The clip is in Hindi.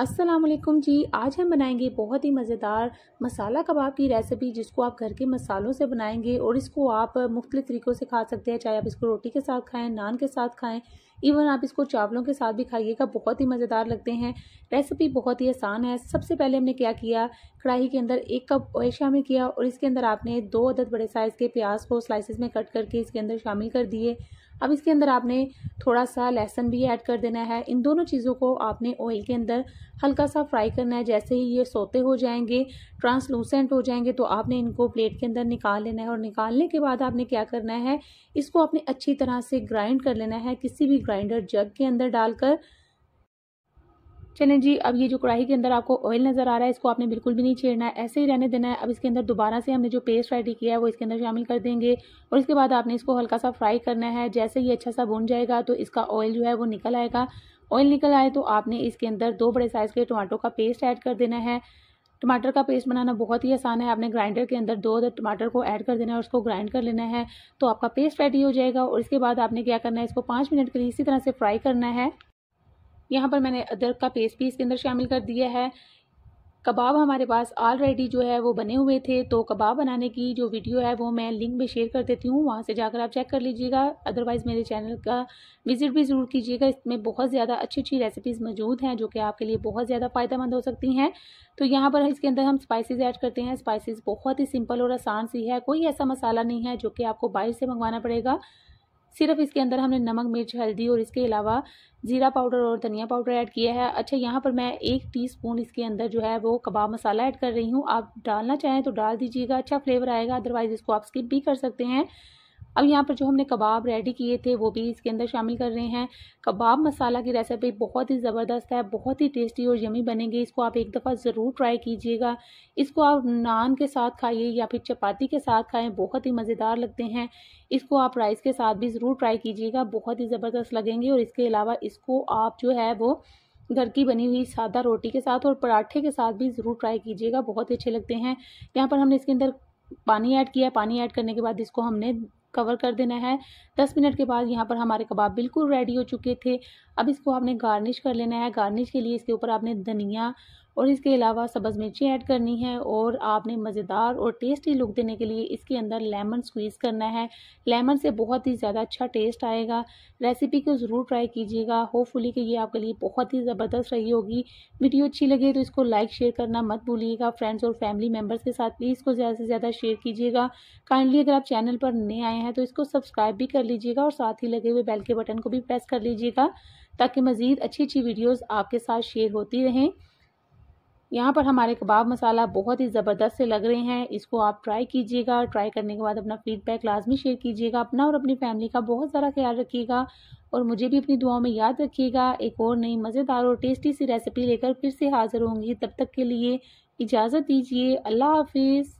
असलम जी आज हम बनाएंगे बहुत ही मज़ेदार मसाला कबाब की रेसिपी जिसको आप घर के मसालों से बनाएंगे और इसको आप मुख्तलिफ तरीक़ों से खा सकते हैं चाहे आप इसको रोटी के साथ खाएं नान के साथ खाएं इवन आप इसको चावलों के साथ भी खाइएगा बहुत ही मज़ेदार लगते हैं रेसिपी बहुत ही आसान है सबसे पहले हमने क्या किया कढ़ाई के अंदर एक कप ऑयल शामिल किया और इसके अंदर आपने दो अदद बड़े साइज़ के प्याज को स्लाइसिस में कट करके इसके अंदर शामिल कर दिए अब इसके अंदर आपने थोड़ा सा लहसन भी ऐड कर देना है इन दोनों चीज़ों को आपने ऑयल के अंदर हल्का सा फ्राई करना है जैसे ही ये सोते हो जाएंगे ट्रांसलूसेंट हो जाएंगे तो आपने इनको प्लेट के अंदर निकाल लेना है और निकालने के बाद आपने क्या करना है इसको आपने अच्छी तरह से ग्राइंड कर लेना है किसी भी ग्राइंडर जग के अंदर डालकर चले जी अब ये जो कढ़ाई के अंदर आपको ऑयल नज़र आ रहा है इसको आपने बिल्कुल भी नहीं छेड़ना है ऐसे ही रहने देना है अब इसके अंदर दोबारा से हमने जो पेस्ट रेडी किया है वो इसके अंदर शामिल कर देंगे और इसके बाद आपने इसको हल्का सा फ्राई करना है जैसे ही अच्छा सा बुन जाएगा तो इसका ऑयल जो है वो निकल आएगा ऑयल निकल आए तो आपने इसके अंदर दो बड़े साइज़ के टमाटो का पेस्ट ऐड कर देना है टमाटर का पेस्ट बनाना बहुत ही आसान है आपने ग्राइंडर के अंदर दो अदर टमाटर को ऐड कर देना है और उसको ग्राइंड कर लेना है तो आपका पेस्ट रेडी हो जाएगा और इसके बाद आपने क्या करना है इसको पाँच मिनट के लिए इसी तरह से फ्राई करना है यहाँ पर मैंने अदरक का पेस्ट भी इसके अंदर शामिल कर दिया है कबाब हमारे पास ऑलरेडी जो है वो बने हुए थे तो कबाब बनाने की जो वीडियो है वो मैं लिंक में शेयर कर देती हूँ वहाँ से जाकर आप चेक कर लीजिएगा अदरवाइज़ मेरे चैनल का विज़िट भी ज़रूर कीजिएगा इसमें बहुत ज़्यादा अच्छी अच्छी रेसिपीज़ मौजूद हैं जो कि आपके लिए बहुत ज़्यादा फ़ायदेमंद हो सकती हैं तो यहाँ पर इसके अंदर हम स्पाइसिस ऐड करते हैं स्पाइसिस बहुत ही सिंपल और आसान सी है कोई ऐसा मसाला नहीं है जो कि आपको बाहर से मंगवाना पड़ेगा सिर्फ इसके अंदर हमने नमक मिर्च हल्दी और इसके अलावा ज़ीरा पाउडर और धनिया पाउडर ऐड किया है अच्छा यहाँ पर मैं एक टीस्पून इसके अंदर जो है वो कबाब मसाला ऐड कर रही हूँ आप डालना चाहें तो डाल दीजिएगा अच्छा फ्लेवर आएगा अदरवाइज़ इसको आप स्किप भी कर सकते हैं अब यहाँ पर जो हमने कबाब रेडी किए थे वो भी इसके अंदर शामिल कर रहे हैं कबाब मसाला की रेसिपी बहुत ही ज़बरदस्त है बहुत ही टेस्टी और यमी बनेगी इसको आप एक दफ़ा ज़रूर ट्राई कीजिएगा इसको आप नान के साथ खाइए या फिर चपाती के साथ खाएं बहुत ही मज़ेदार लगते हैं इसको आप राइस के साथ भी ज़रूर ट्राई कीजिएगा बहुत ही ज़बरदस्त लगेंगे और इसके अलावा इसको आप जो है वो घर की बनी हुई सादा रोटी के साथ और पराठे के साथ भी ज़रूर ट्राई कीजिएगा बहुत ही अच्छे लगते हैं यहाँ पर हमने इसके अंदर पानी ऐड किया पानी ऐड करने के बाद इसको हमने कवर कर देना है दस मिनट के बाद यहाँ पर हमारे कबाब बिल्कुल रेडी हो चुके थे अब इसको आपने गार्निश कर लेना है गार्निश के लिए इसके ऊपर आपने धनिया और इसके अलावा सब्ज़ मिर्ची ऐड करनी है और आपने मज़ेदार और टेस्टी लुक देने के लिए इसके अंदर लेमन स्क्वीज़ करना है लेमन से बहुत ही ज़्यादा अच्छा टेस्ट आएगा रेसिपी को ज़रूर ट्राई कीजिएगा होपफुली कि ये आपके लिए बहुत ही ज़बरदस्त रही होगी वीडियो अच्छी लगे तो इसको लाइक शेयर करना मत भूलिएगा फ्रेंड्स और फैमिली मेम्बर्स के साथ प्लीज़ इसको ज़्यादा से ज़्यादा शेयर कीजिएगा काइंडली अगर आप चैनल पर नए आए हैं तो इसको सब्सक्राइब भी कर लीजिएगा और साथ ही लगे हुए बेल के बटन को भी प्रेस कर लीजिएगा ताकि मज़ीद अच्छी अच्छी वीडियोज़ आपके साथ शेयर होती रहें यहाँ पर हमारे कबाब मसाला बहुत ही ज़बरदस्त से लग रहे हैं इसको आप ट्राई कीजिएगा ट्राई करने के बाद अपना फीडबैक लाजमी शेयर कीजिएगा अपना और अपनी फैमिली का बहुत सारा ख्याल रखिएगा और मुझे भी अपनी दुआओं में याद रखिएगा एक और नई मज़ेदार और टेस्टी सी रेसिपी लेकर फिर से हाज़िर होंगी तब तक के लिए इजाज़त दीजिए अल्लाह हाफिज़